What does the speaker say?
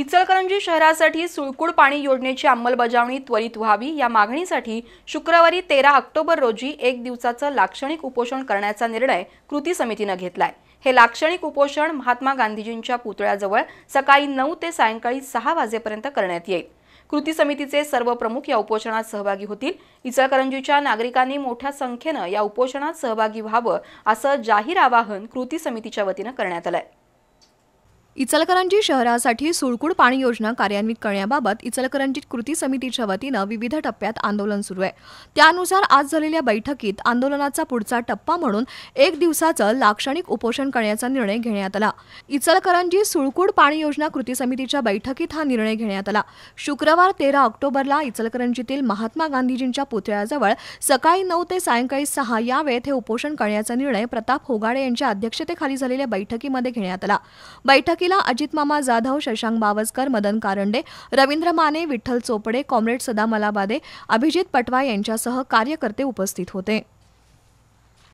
इचलकरंजी शहरासाठी सुळकुड पाणी योजनेची अंमलबजावणी त्वरित व्हावी या मागणीसाठी शुक्रवारी तेरा ऑक्टोबर रोजी एक दिवसाचं लाक्षणिक उपोषण करण्याचा निर्णय कृती समितीनं घेतलाय हे लाक्षणिक उपोषण महात्मा गांधीजींच्या पुतळ्याजवळ सकाळी नऊ ते सायंकाळी सहा वाजेपर्यंत करण्यात येईल कृती समितीचे सर्व प्रमुख या उपोषणात सहभागी होतील इचलकरंजीच्या नागरिकांनी मोठ्या संख्येनं या उपोषणात सहभागी व्हावं असं जाहीर आवाहन कृती समितीच्या वतीनं करण्यात आलं आहे इचलकरंजी शहरासाठी सुळकुड पाणी योजना कार्यान्वित करण्याबाबत इचलकरंजी कृती समितीच्या वतीनं विविध टप्प्यात आंदोलन सुरू आहे त्यानुसार आज झालेल्या बैठकीत आंदोलनाचा पुढचा टप्पा म्हणून एक दिवसाचं लाक्षणिक उपोषण करण्याचा निर्णय घेण्यात आला इचलकरंजी सुळकुड पाणी योजना कृती समितीच्या बैठकीत हा निर्णय घेण्यात आला शुक्रवार तेरा ऑक्टोबरला इचलकरंजीतील महात्मा गांधीजींच्या पुतळ्याजवळ सकाळी नऊ ते सायंकाळी सहा या वेळेत हे उपोषण करण्याचा निर्णय प्रताप होगाडे यांच्या अध्यक्षतेखाली झालेल्या बैठकीमध्ये घेण्यात आला बैठकीत अजित मामा जाधव शशांक बावस्कर मदन कारंडे रवींद्र माने विठ्ठल चोपडे कॉम्रेड सदामलाबादे अभिजित पटवा यांच्यासह कार्यकर्ते उपस्थित होते